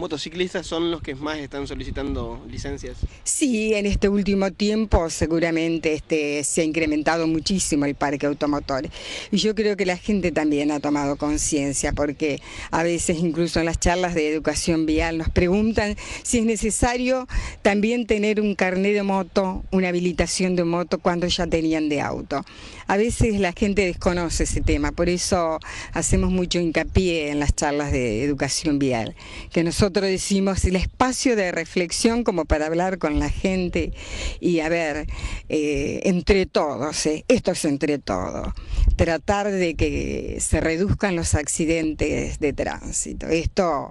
motociclistas son los que más están solicitando licencias. Sí, en este último tiempo seguramente este, se ha incrementado muchísimo el parque automotor. Y yo creo que la gente también ha tomado conciencia, porque a veces incluso en las charlas de educación vial nos preguntan si es necesario también tener un carnet de moto, una habilitación de moto cuando ya tenían de auto. A veces la gente desconoce ese tema, por eso hacemos mucho hincapié en las charlas de educación vial, que nosotros decimos el espacio de reflexión como para hablar con la gente y a ver, eh, entre todos, eh, esto es entre todos, tratar de que se reduzcan los accidentes de tránsito. Esto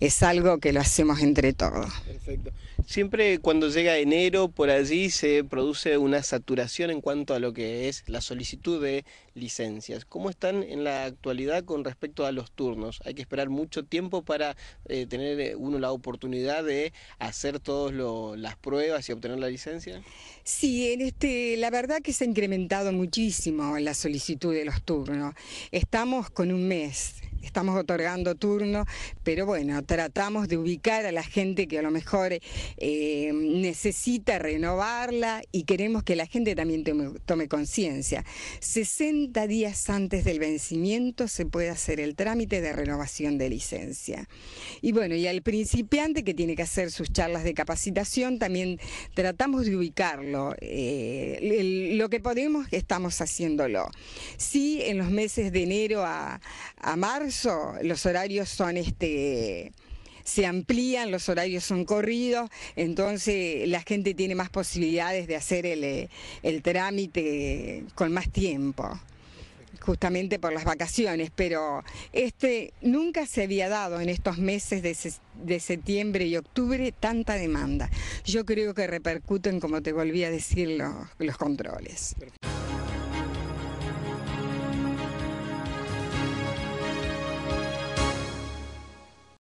es algo que lo hacemos entre todos. Perfecto. Siempre cuando llega enero por allí se produce una saturación en cuanto a lo que es la solicitud de licencias. ¿Cómo están en la actualidad con respecto a los turnos? ¿Hay que esperar mucho tiempo para eh, tener uno la oportunidad de hacer todas las pruebas y obtener la licencia? Sí, en este, la verdad que se ha incrementado muchísimo la solicitud de los turnos. Estamos con un mes estamos otorgando turno, pero bueno, tratamos de ubicar a la gente que a lo mejor eh, necesita renovarla y queremos que la gente también tome, conciencia. 60 días antes del vencimiento se puede hacer el trámite de renovación de licencia. Y bueno, y al principiante que tiene que hacer sus charlas de capacitación, también tratamos de ubicarlo. Eh, lo que podemos, estamos haciéndolo. Sí, en los meses de enero a marzo, eso los horarios son este se amplían, los horarios son corridos, entonces la gente tiene más posibilidades de hacer el, eh, trámite con más tiempo justamente por las vacaciones, pero este nunca se había dado en estos meses de, septiembre y octubre tanta demanda. Yo creo que repercuten, como te volví a decir, los controles.